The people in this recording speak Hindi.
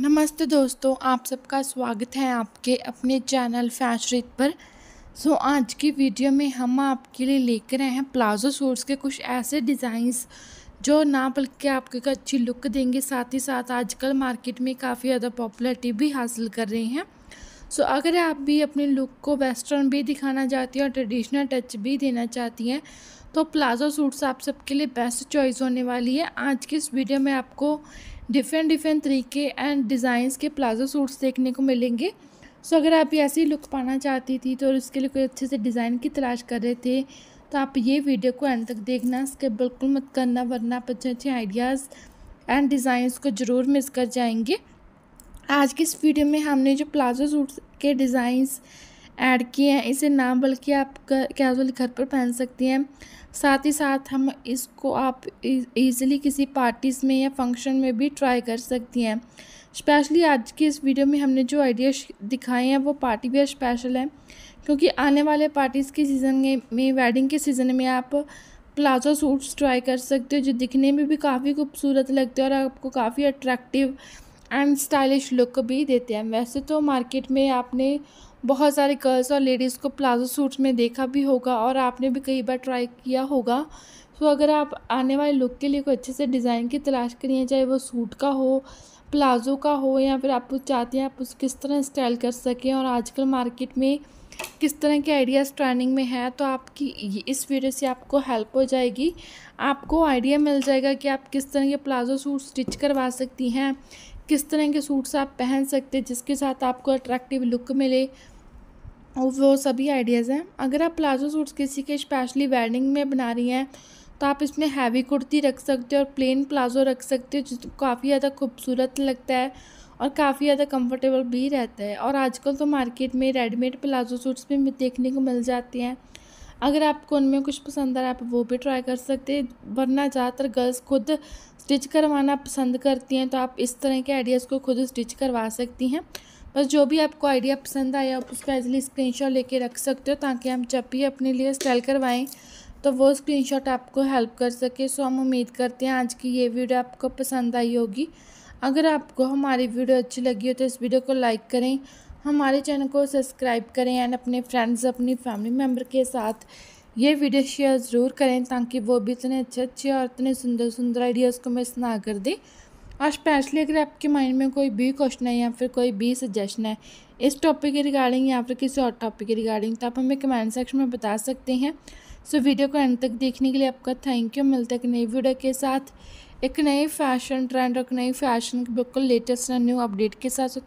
नमस्ते दोस्तों आप सबका स्वागत है आपके अपने चैनल फैशरीत पर सो so, आज की वीडियो में हम आपके लिए लेकर आए हैं प्लाजो सूट्स के कुछ ऐसे डिज़ाइंस जो ना बल्कि आपके अच्छी लुक देंगे साथ ही साथ आजकल मार्केट में काफ़ी ज़्यादा पॉपुलरिटी भी हासिल कर रहे हैं सो अगर आप भी अपने लुक को वेस्टर्न भी दिखाना चाहती हैं और ट्रेडिशनल टच भी देना चाहती हैं तो प्लाजो सूट्स आप सबके लिए बेस्ट चॉइस होने वाली है आज की इस वीडियो में आपको डिफरेंट डिफरेंट तरीके एंड डिज़ाइंस के प्लाजो सूट्स देखने को मिलेंगे सो अगर आप ऐसी लुक पाना चाहती थी तो इसके लिए कोई अच्छे से डिज़ाइन की तलाश कर रहे थे तो आप ये वीडियो को एंड तक देखना इसके बिल्कुल मत करना वरना आप अच्छे अच्छे आइडियाज़ एंड डिज़ाइंस को ज़रूर मिस कर जाएंगे आज की इस वीडियो में हमने जो प्लाजो सूट के डिज़ाइंस ऐड किए हैं इसे ना बल्कि आप कैजुअल घर पर पहन सकती हैं साथ ही साथ हम इसको आप इजीली किसी पार्टीज़ में या फंक्शन में भी ट्राई कर सकती हैं स्पेशली आज की इस वीडियो में हमने जो आइडिया दिखाए हैं वो पार्टी वेयर स्पेशल है क्योंकि आने वाले पार्टीज़ के सीज़न में, में वेडिंग के सीज़न में आप प्लाजो सूट्स ट्राई कर सकते हो जो दिखने में भी काफ़ी खूबसूरत लगते हैं और आपको काफ़ी अट्रैक्टिव एंड स्टाइलिश लुक भी देते हैं वैसे तो मार्केट में आपने बहुत सारे गर्ल्स और लेडीज़ को प्लाजो सूट्स में देखा भी होगा और आपने भी कई बार ट्राई किया होगा तो अगर आप आने वाले लुक के लिए कोई अच्छे से डिज़ाइन की तलाश करिए चाहे वो सूट का हो प्लाजो का हो या फिर आप चाहते हैं आप उस किस तरह स्टाइल कर सकें और आजकल मार्केट में किस तरह के आइडियाज़ ट्रेंडिंग में है तो आपकी इस वीडियो से आपको हेल्प हो जाएगी आपको आइडिया मिल जाएगा कि आप किस तरह के प्लाजो सूट स्टिच करवा सकती हैं किस तरह के सूट्स आप पहन सकते हैं जिसके साथ आपको अट्रैक्टिव लुक मिले और वो सभी आइडियाज़ हैं अगर आप प्लाजो सूट्स किसी के स्पेशली वेडिंग में बना रही हैं तो आप इसमें हैवी कुर्ती रख सकते हो और प्लेन प्लाजो रख सकते हो जिसको काफ़ी ज़्यादा खूबसूरत लगता है और काफ़ी ज़्यादा कंफर्टेबल भी रहता है और आजकल तो मार्केट में रेडीमेड प्लाजो सूट्स भी देखने को मिल जाते हैं अगर आपको उनमें कुछ पसंद आ रहा है आप वो भी ट्राई कर सकते हैं वरना ज़्यादातर गर्ल्स खुद स्टिच करवाना पसंद करती हैं तो आप इस तरह के आइडियाज़ को खुद स्टिच करवा सकती हैं बस जो भी आपको आइडिया पसंद आया आप उसका इजली शॉट लेके रख सकते हो ताकि हम जब भी अपने लिए स्टाइल करवाएं तो वो शॉट आपको हेल्प कर सके सो हम उम्मीद करते हैं आज की ये वीडियो आपको पसंद आई होगी अगर आपको हमारी वीडियो अच्छी लगी हो तो इस वीडियो को लाइक करें हमारे चैनल को सब्सक्राइब करें एंड अपने फ्रेंड्स अपनी फैमिली मेम्बर के साथ ये वीडियो शेयर ज़रूर करें ताकि वो भी इतने अच्छे अच्छे और इतने सुंदर सुंदर आइडियाज़ को मिस ना कर दें और स्पेशली अगर आपके माइंड में कोई भी क्वेश्चन है या फिर कोई भी सजेशन है इस टॉपिक के रिगार्डिंग या फिर किसी और टॉपिक के रिगार्डिंग तो आप हमें कमेंट सेक्शन में बता सकते हैं सो so, वीडियो को एंड तक देखने के लिए आपका थैंक यू मिलता है एक नई वीडियो के साथ एक नए फैशन ट्रेंड और एक नई फैशन के बिल्कुल लेटेस्ट न्यू अपडेट के साथ सो